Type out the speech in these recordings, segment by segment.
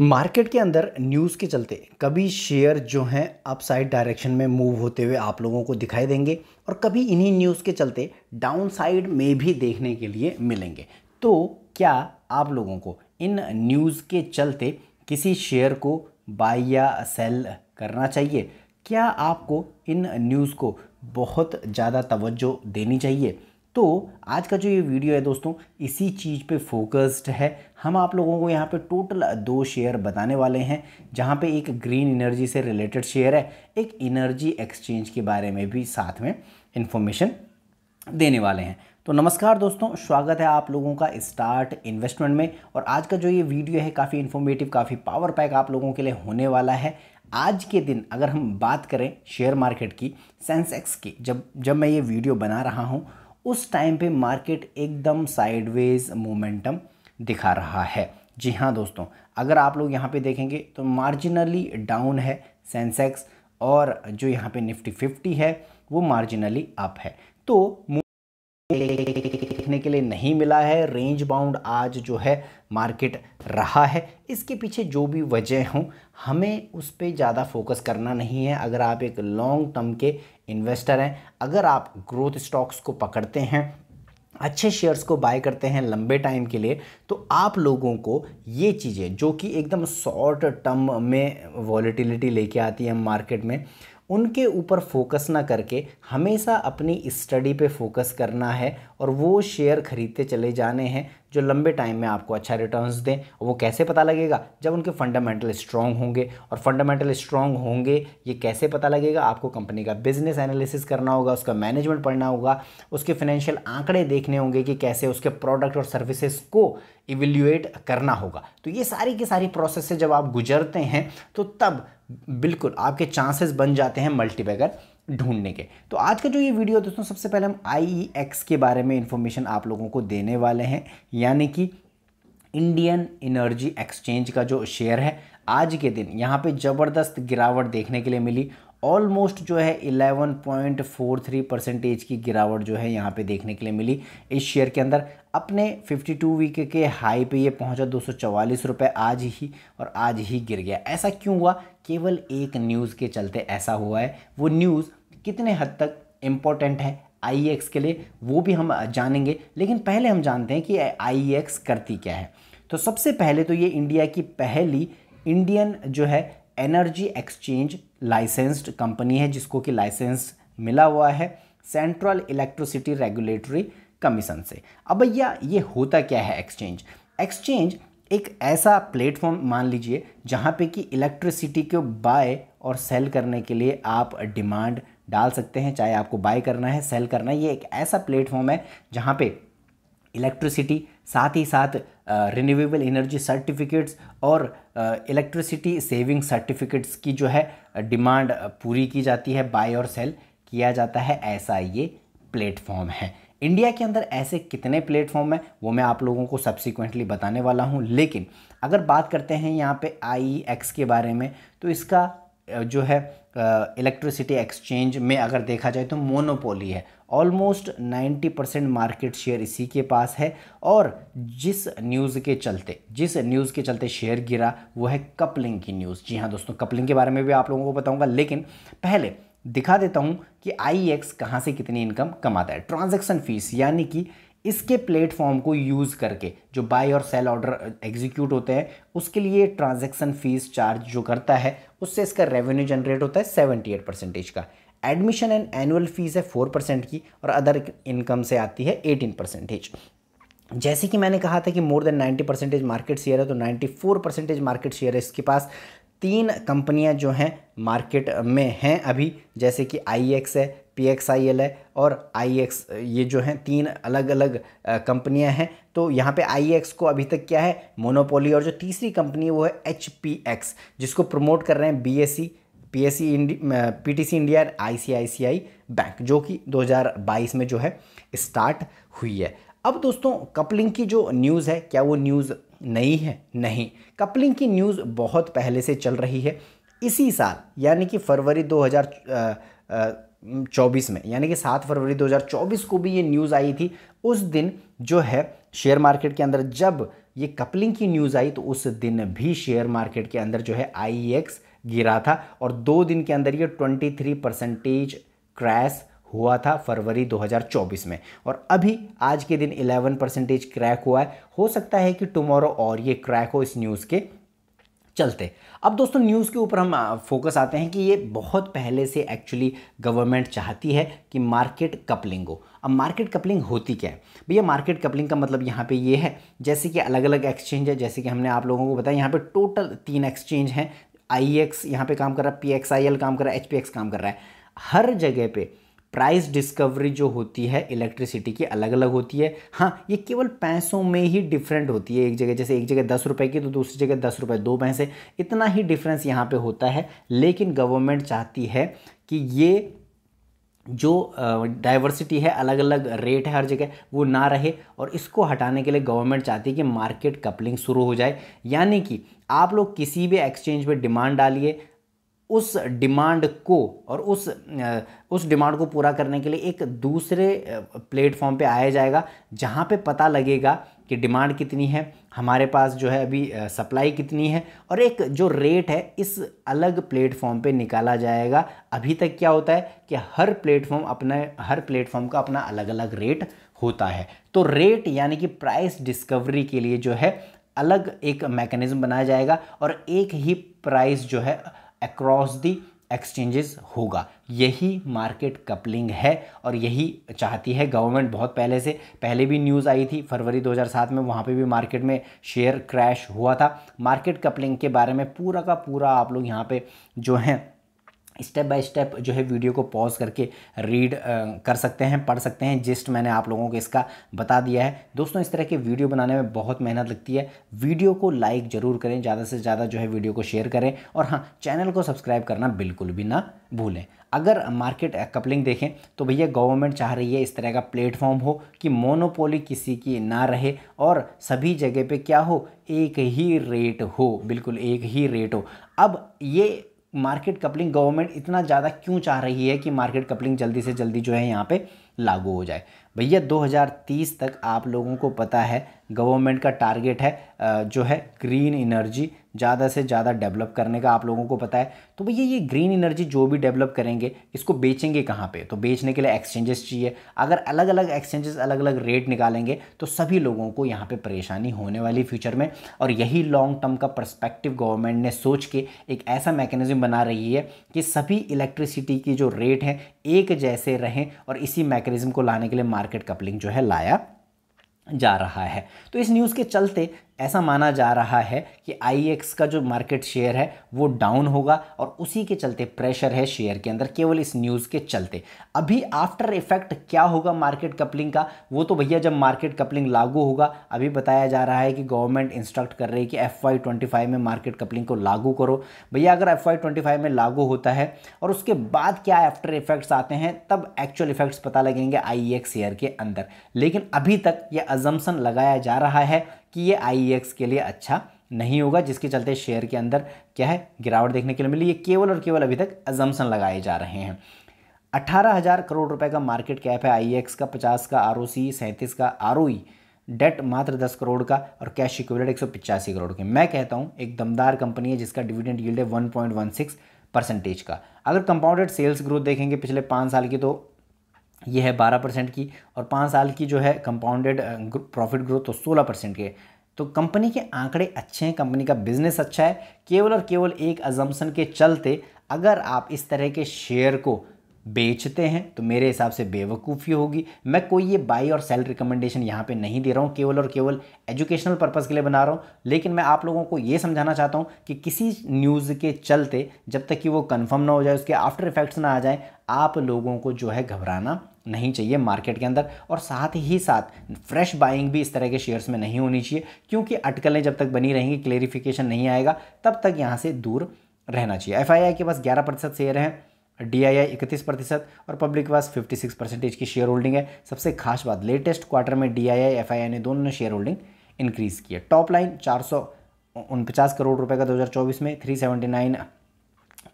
market के अंदर news के चलते कभी शेयर जो हैं अपसाइड डायरेक्शन में मूव होते हुए आप लोगों को दिखाई देंगे और कभी इन्हीं न्यूज़ के चलते डाउन साइड में भी देखने के लिए मिलेंगे तो क्या आप लोगों को इन न्यूज़ के चलते किसी शेयर को बाई या सेल करना चाहिए क्या आपको इन न्यूज़ को बहुत ज़्यादा तवज्जो देनी चाहिए तो आज का जो ये वीडियो है दोस्तों इसी चीज़ पे फोकस्ड है हम आप लोगों को यहाँ पे टोटल दो शेयर बताने वाले हैं जहाँ पे एक ग्रीन एनर्जी से रिलेटेड शेयर है एक एनर्जी एक्सचेंज के बारे में भी साथ में इन्फॉर्मेशन देने वाले हैं तो नमस्कार दोस्तों स्वागत है आप लोगों का स्टार्ट इन्वेस्टमेंट में और आज का जो ये वीडियो है काफ़ी इन्फॉर्मेटिव काफ़ी पावर पैक आप लोगों के लिए होने वाला है आज के दिन अगर हम बात करें शेयर मार्केट की सेंसेक्स की जब जब मैं ये वीडियो बना रहा हूँ उस टाइम पे मार्केट एकदम साइडवेज मोमेंटम दिखा रहा है जी हाँ दोस्तों अगर आप लोग यहाँ पे देखेंगे तो मार्जिनली डाउन है सेंसेक्स और जो यहाँ पे निफ्टी फिफ्टी है वो मार्जिनली अप है तो देखने के लिए नहीं मिला है रेंज बाउंड आज जो है मार्केट रहा है इसके पीछे जो भी वजह हो हमें उस पर ज़्यादा फोकस करना नहीं है अगर आप एक लॉन्ग टर्म के इन्वेस्टर हैं अगर आप ग्रोथ स्टॉक्स को पकड़ते हैं अच्छे शेयर्स को बाय करते हैं लंबे टाइम के लिए तो आप लोगों को ये चीज़ें जो कि एकदम शॉर्ट टर्म में वॉलीटिलिटी लेके आती है मार्केट में उनके ऊपर फोकस ना करके हमेशा अपनी स्टडी पे फोकस करना है और वो शेयर खरीदते चले जाने हैं जो लंबे टाइम में आपको अच्छा रिटर्न्स दें और वो कैसे पता लगेगा जब उनके फंडामेंटल स्ट्रॉन्ग होंगे और फंडामेंटल स्ट्रॉन्ग होंगे ये कैसे पता लगेगा आपको कंपनी का बिजनेस एनालिसिस करना होगा उसका मैनेजमेंट पढ़ना होगा उसके फाइनेंशियल आंकड़े देखने होंगे कि कैसे उसके प्रोडक्ट और सर्विसेज को इवेल्यूएट करना होगा तो ये सारी की सारी प्रोसेस से जब आप गुजरते हैं तो तब बिल्कुल आपके चांसेस बन जाते हैं मल्टीबैगर ढूंढने के तो आज का जो ये वीडियो दोस्तों सबसे पहले हम आई एक्स e के बारे में इन्फॉर्मेशन आप लोगों को देने वाले हैं यानी कि इंडियन एनर्जी एक्सचेंज का जो शेयर है आज के दिन यहाँ पे ज़बरदस्त गिरावट देखने के लिए मिली ऑलमोस्ट जो है 11.43 परसेंटेज की गिरावट जो है यहाँ पे देखने के लिए मिली इस शेयर के अंदर अपने 52 वीक के हाई पे ये पहुँचा दो रुपए आज ही और आज ही गिर गया ऐसा क्यों हुआ केवल एक न्यूज़ के चलते ऐसा हुआ है वो न्यूज़ कितने हद तक इम्पॉर्टेंट है आई e के लिए वो भी हम जानेंगे लेकिन पहले हम जानते हैं कि आई e करती क्या है तो सबसे पहले तो ये इंडिया की पहली इंडियन जो है एनर्जी एक्सचेंज लाइसेंस्ड कंपनी है जिसको कि लाइसेंस मिला हुआ है सेंट्रल इलेक्ट्रिसिटी रेगुलेटरी कमीशन से अब भैया ये होता क्या है एक्सचेंज एक्सचेंज एक ऐसा प्लेटफॉर्म मान लीजिए जहाँ पे कि इलेक्ट्रिसिटी को बाय और सेल करने के लिए आप डिमांड डाल सकते हैं चाहे आपको बाय करना है सेल करना है ये एक ऐसा प्लेटफॉर्म है जहाँ पे इलेक्ट्रिसिटी साथ ही साथ रिन्यूएबल एनर्जी सर्टिफिकेट्स और इलेक्ट्रिसिटी सेविंग सर्टिफिकेट्स की जो है डिमांड पूरी की जाती है बाय और सेल किया जाता है ऐसा ये प्लेटफॉर्म है इंडिया के अंदर ऐसे कितने प्लेटफॉर्म हैं वो मैं आप लोगों को सब्सिक्वेंटली बताने वाला हूँ लेकिन अगर बात करते हैं यहाँ पे आई एक्स e के बारे में तो इसका जो है इलेक्ट्रिसिटी एक्सचेंज में अगर देखा जाए तो मोनोपोली है ऑलमोस्ट 90 परसेंट मार्केट शेयर इसी के पास है और जिस न्यूज़ के चलते जिस न्यूज़ के चलते शेयर गिरा वो है कपलिंग की न्यूज़ जी हाँ दोस्तों कपलिंग के बारे में भी आप लोगों को बताऊंगा लेकिन पहले दिखा देता हूँ कि आई एक्स कहाँ से कितनी इनकम कमाता है ट्रांजेक्शन फीस यानी कि इसके प्लेटफॉर्म को यूज़ करके जो बाय और सेल ऑर्डर एग्जीक्यूट होते हैं उसके लिए ट्रांजैक्शन फीस चार्ज जो करता है उससे इसका रेवेन्यू जनरेट होता है सेवेंटी एट परसेंटेज का एडमिशन एंड एनुअल फीस है फोर परसेंट की और अदर इनकम से आती है एटीन परसेंटेज जैसे कि मैंने कहा था कि more than 90 percentage market share है तो 94 परसेंटेज मार्केट शेयर है इसके पास तीन कंपनियां जो हैं मार्केट में हैं अभी जैसे कि आई है पी एक्स आई एल है और आई एक्स ये जो हैं तीन अलग अलग कंपनियां हैं तो यहाँ पे आई एक्स को अभी तक क्या है मोनोपोली और जो तीसरी कंपनी वो है एच पी एक्स जिसको प्रमोट कर रहे हैं B S C P S C India P T C India and I C I C I bank जो कि 2022 में जो है स्टार्ट हुई है अब दोस्तों कपलिंग की जो न्यूज़ है क्या वो न्यूज़ नहीं है नहीं कपलिंग की न्यूज़ बहुत पहले से चल रही है इसी साल यानी कि फरवरी हज़ार चौबीस में यानी कि 7 फरवरी 2024 को भी ये न्यूज़ आई थी उस दिन जो है शेयर मार्केट के अंदर जब ये कपलिंग की न्यूज़ आई तो उस दिन भी शेयर मार्केट के अंदर जो है आई e गिरा था और दो दिन के अंदर ये 23 परसेंटेज क्रैश हुआ था फरवरी 2024 में और अभी आज के दिन 11 परसेंटेज क्रैक हुआ है हो सकता है कि टुमारो और ये क्रैक हो इस न्यूज़ के चलते अब दोस्तों न्यूज़ के ऊपर हम फोकस आते हैं कि ये बहुत पहले से एक्चुअली गवर्नमेंट चाहती है कि मार्केट कपलिंग हो अब मार्केट कपलिंग होती क्या है भैया मार्केट कपलिंग का मतलब यहाँ पे ये है जैसे कि अलग अलग एक्सचेंज है जैसे कि हमने आप लोगों को बताया यहाँ पे टोटल तीन एक्सचेंज हैं आई एक्स यहाँ पे काम कर रहा है पी एक्स आई एल काम कर रहा है एच पी एक्स काम कर रहा है हर जगह पर प्राइस डिस्कवरी जो होती है इलेक्ट्रिसिटी की अलग अलग होती है हाँ ये केवल पैसों में ही डिफरेंट होती है एक जगह जैसे एक जगह दस रुपए की तो दूसरी जगह दस रुपये दो पैसे इतना ही डिफरेंस यहाँ पे होता है लेकिन गवर्नमेंट चाहती है कि ये जो डाइवर्सिटी है अलग अलग रेट है हर जगह वो ना रहे और इसको हटाने के लिए गवर्नमेंट चाहती है कि मार्केट कपलिंग शुरू हो जाए यानी कि आप लोग किसी भी एक्सचेंज पर डिमांड डालिए उस डिमांड को और उस उस डिमांड को पूरा करने के लिए एक दूसरे प्लेटफॉर्म पे आया जाएगा जहाँ पे पता लगेगा कि डिमांड कितनी है हमारे पास जो है अभी सप्लाई कितनी है और एक जो रेट है इस अलग प्लेटफॉर्म पे निकाला जाएगा अभी तक क्या होता है कि हर प्लेटफॉर्म अपने हर प्लेटफॉर्म का अपना अलग अलग रेट होता है तो रेट यानी कि प्राइस डिस्कवरी के लिए जो है अलग एक मैकेनिज़्म बनाया जाएगा और एक ही प्राइस जो है अक्रॉस दी एक्सचेंजेस होगा यही मार्केट कपलिंग है और यही चाहती है गवर्नमेंट बहुत पहले से पहले भी न्यूज़ आई थी फरवरी 2007 में वहाँ पे भी मार्केट में शेयर क्रैश हुआ था मार्केट कपलिंग के बारे में पूरा का पूरा आप लोग यहाँ पे जो हैं स्टेप बाय स्टेप जो है वीडियो को पॉज करके रीड कर सकते हैं पढ़ सकते हैं जिस्ट मैंने आप लोगों को इसका बता दिया है दोस्तों इस तरह के वीडियो बनाने में बहुत मेहनत लगती है वीडियो को लाइक ज़रूर करें ज़्यादा से ज़्यादा जो है वीडियो को शेयर करें और हाँ चैनल को सब्सक्राइब करना बिल्कुल भी ना भूलें अगर मार्केट कपलिंग देखें तो भैया गवर्नमेंट चाह रही है इस तरह का प्लेटफॉर्म हो कि मोनोपोली किसी की ना रहे और सभी जगह पे क्या हो एक ही रेट हो बिल्कुल एक ही रेट हो अब ये मार्केट कपलिंग गवर्नमेंट इतना ज़्यादा क्यों चाह रही है कि मार्केट कपलिंग जल्दी से जल्दी जो है यहाँ पे लागू हो जाए भैया 2030 तक आप लोगों को पता है गवर्नमेंट का टारगेट है जो है ग्रीन एनर्जी ज़्यादा से ज़्यादा डेवलप करने का आप लोगों को पता है तो भैया ये ग्रीन एनर्जी जो भी डेवलप करेंगे इसको बेचेंगे कहाँ पे तो बेचने के लिए एक्सचेंजेस चाहिए अगर अलग अलग एक्सचेंजेस अलग अलग रेट निकालेंगे तो सभी लोगों को यहाँ पे परेशानी होने वाली फ्यूचर में और यही लॉन्ग टर्म का परस्पेक्टिव गवर्नमेंट ने सोच के एक ऐसा मैकेनिज्म बना रही है कि सभी इलेक्ट्रिसिटी की जो रेट हैं एक जैसे रहें और इसी मैकेनिज्म को लाने के लिए मार्केट कपलिंग जो है लाया जा रहा है तो इस न्यूज़ के चलते ऐसा माना जा रहा है कि आई का जो मार्केट शेयर है वो डाउन होगा और उसी के चलते प्रेशर है शेयर के अंदर केवल इस न्यूज़ के चलते अभी आफ्टर इफेक्ट क्या होगा मार्केट कपलिंग का वो तो भैया जब मार्केट कपलिंग लागू होगा अभी बताया जा रहा है कि गवर्नमेंट इंस्ट्रक्ट कर रही है कि एफ वाई में मार्केट कपलिंग को लागू करो भैया अगर एफ वाई में लागू होता है और उसके बाद क्या आफ्टर इफेक्ट्स आते हैं तब एक्चुअल इफेक्ट्स पता लगेंगे आई शेयर के अंदर लेकिन अभी तक यह अजम्सन लगाया जा रहा है कि ये आई e के लिए अच्छा नहीं होगा जिसके चलते शेयर के अंदर क्या है गिरावट देखने के लिए मिली ये केवल और केवल अभी तक एजम्सन लगाए जा रहे हैं अठारह हज़ार करोड़ रुपए का मार्केट कैप है आई e का पचास का आर ओ सी सैंतीस का आर ओ डेट मात्र दस करोड़ का और कैश इक्विवेलेंट एक सौ पिचासी करोड़ के मैं कहता हूँ एक दमदार कंपनी है जिसका डिविडेंड यील्ड है one point one six percentage का अगर कंपाउंडेड सेल्स ग्रोथ देखेंगे पिछले पाँच साल की तो ये है बारह परसेंट की और पाँच साल की जो है कंपाउंडेड प्रॉफिट ग्रोथ तो सोलह परसेंट के तो कंपनी के आंकड़े अच्छे हैं कंपनी का बिजनेस अच्छा है केवल और केवल एक अजम्पन के चलते अगर आप इस तरह के शेयर को बेचते हैं तो मेरे हिसाब से बेवकूफ़ी होगी मैं कोई ये बाई और सेल रिकमेंडेशन यहाँ पे नहीं दे रहा हूँ केवल और केवल एजुकेशनल पर्पज़ के लिए बना रहा हूँ लेकिन मैं आप लोगों को ये समझाना चाहता हूँ कि किसी न्यूज़ के चलते जब तक कि वो कंफर्म ना हो जाए उसके आफ्टर इफ़ेक्ट्स ना आ जाए आप लोगों को जो है घबराना नहीं चाहिए मार्केट के अंदर और साथ ही साथ फ्रेश बाइंग भी इस तरह के शेयर्स में नहीं होनी चाहिए क्योंकि अटकलें जब तक बनी रहेंगी क्लेरिफिकेशन नहीं आएगा तब तक यहाँ से दूर रहना चाहिए एफ के पास ग्यारह प्रतिशत शेयर हैं डी आई आई इकतीस प्रतिशत और पब्लिक के पास फिफ्टी सिक्स परसेंटेज की शेयर होल्डिंग है सबसे खास बात लेटेस्ट क्वार्टर में D I I F I I ने दोनों ने शेयर होल्डिंग इंक्रीज़ की है टॉप लाइन चार सौ उनपचास करोड़ रुपए का दो हज़ार चौबीस में three seventy nine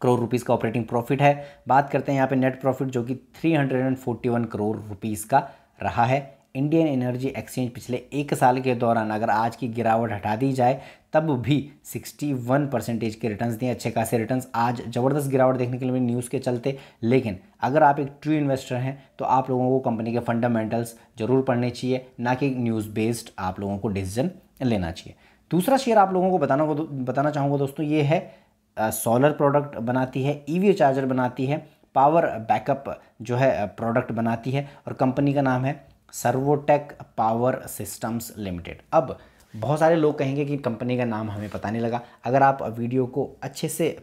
crore rupees का ऑपरेटिंग प्रॉफिट है बात करते हैं यहाँ पे नेट प्रॉफिट जो कि 341 करोड़ रुपीज़ का रहा है इंडियन एनर्जी एक्सचेंज पिछले एक साल के दौरान अगर आज की गिरावट हटा दी जाए तब भी 61 परसेंटेज के रिटर्न्स दिए अच्छे खासे रिटर्न्स आज ज़बरदस्त गिरावट देखने के लिए न्यूज़ के चलते लेकिन अगर आप एक ट्रू इन्वेस्टर हैं तो आप लोगों को कंपनी के फंडामेंटल्स जरूर पढ़ने चाहिए ना कि न्यूज़ बेस्ड आप लोगों को डिसीजन लेना चाहिए दूसरा शेयर आप लोगों को बताना को बताना चाहूँगा दोस्तों ये है सोलर प्रोडक्ट बनाती है ईवी e चार्जर बनाती है पावर बैकअप जो है प्रोडक्ट बनाती है और कंपनी का नाम है सर्वोटेक पावर सिस्टम्स लिमिटेड अब बहुत सारे लोग कहेंगे कि कंपनी का नाम हमें पता नहीं लगा अगर आप वीडियो को अच्छे से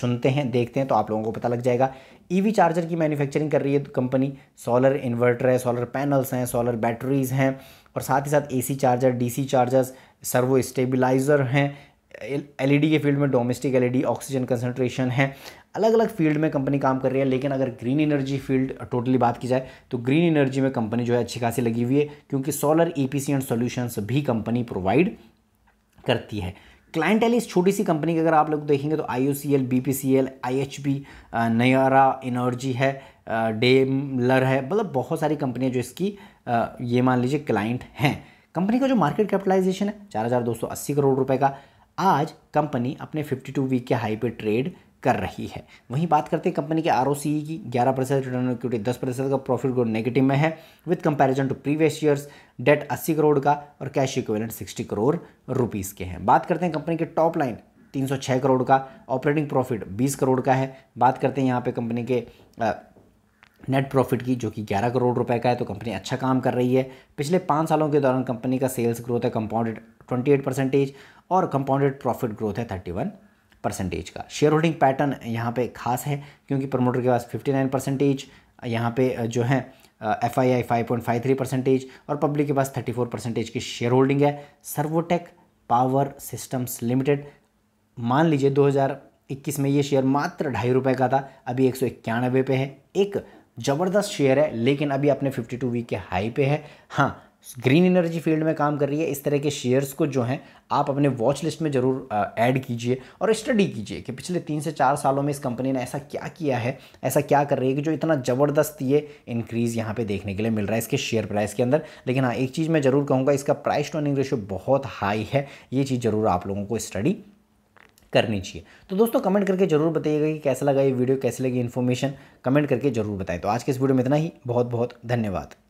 सुनते हैं देखते हैं तो आप लोगों को पता लग जाएगा ईवी e चार्जर की मैन्युफैक्चरिंग कर रही है कंपनी सोलर इन्वर्टर है सोलर पैनल्स हैं सोलर बैटरीज हैं और साथ ही साथ AC charger DC chargers servo stabiliser हैं एलईडी के फील्ड में डोमेस्टिक एलईडी ऑक्सीजन कंसनट्रेशन है अलग अलग फील्ड में कंपनी काम कर रही है लेकिन अगर ग्रीन एनर्जी फील्ड टोटली बात की जाए तो ग्रीन एनर्जी में कंपनी जो है अच्छी खासी लगी हुई है क्योंकि सोलर ईपीसी एंड सॉल्यूशंस भी कंपनी प्रोवाइड करती है क्लाइंट इस छोटी सी कंपनी की अगर आप लोग देखेंगे तो I O C L B P C L I H B Nayara energy है डेमलर है मतलब बहुत सारी कंपनियाँ जो इसकी ये मान लीजिए क्लाइंट हैं कंपनी का जो मार्केट कैपिटलाइजेशन है चार हज़ार दो सौ अस्सी करोड़ रुपए का आज कंपनी अपने 52 वीक के हाई पे ट्रेड कर रही है वहीं बात करते हैं कंपनी के आर e की 11 प्रतिशत रिटर्न इक्विटी 10 प्रतिशत का प्रॉफिट ग्रोथ नेगेटिव में है with comparison to previous years debt 80 crore का और कैश इक्विवेलेंट 60 करोड़ रुपीस के हैं बात करते हैं कंपनी के टॉप लाइन 306 करोड़ का ऑपरेटिंग प्रॉफिट 20 करोड़ का है बात करते हैं यहाँ पे कंपनी के नेट प्रॉफिट की जो कि 11 करोड़ रुपए का है तो कंपनी अच्छा काम कर रही है पिछले पाँच सालों के दौरान कंपनी का सेल्स ग्रोथ है कंपाउंडेड 28 परसेंटेज और कंपाउंडेड प्रॉफिट ग्रोथ है 31 परसेंटेज का शेयर होल्डिंग पैटर्न यहाँ पे खास है क्योंकि प्रमोटर के पास 59 परसेंटेज यहाँ पे जो है F I I five point five three percentage और पब्लिक के पास थर्टी फोर परसेंटेज की शेयर होल्डिंग है सर्वोटेक पावर सिस्टम्स लिमिटेड मान लीजिए 2021 में ये शेयर मात्र ढाई रुपये का था अभी एक सौ इक्यानवे पे है एक ज़बरदस्त शेयर है लेकिन अभी अपने 52 वीक के हाई पे है हाँ ग्रीन एनर्जी फील्ड में काम कर रही है इस तरह के शेयर्स को जो हैं आप अपने वॉच लिस्ट में ज़रूर ऐड कीजिए और स्टडी कीजिए कि पिछले तीन से चार सालों में इस कंपनी ने ऐसा क्या किया है ऐसा क्या कर रही है कि जो इतना ज़बरदस्त ये इंक्रीज़ यहाँ पे देखने के लिए मिल रहा है इसके शेयर प्राइस के अंदर लेकिन हाँ एक चीज़ मैं ज़रूर कहूँगा इसका प्राइस टू अर्निंग रेशियो बहुत हाई है ये चीज़ ज़रूर आप लोगों को स्टडी करनी चाहिए तो दोस्तों कमेंट करके जरूर बताइएगा कि कैसा लगा ये वीडियो कैसे लगी इन्फॉर्मेशन कमेंट करके जरूर बताएं तो आज के इस वीडियो में इतना ही बहुत बहुत धन्यवाद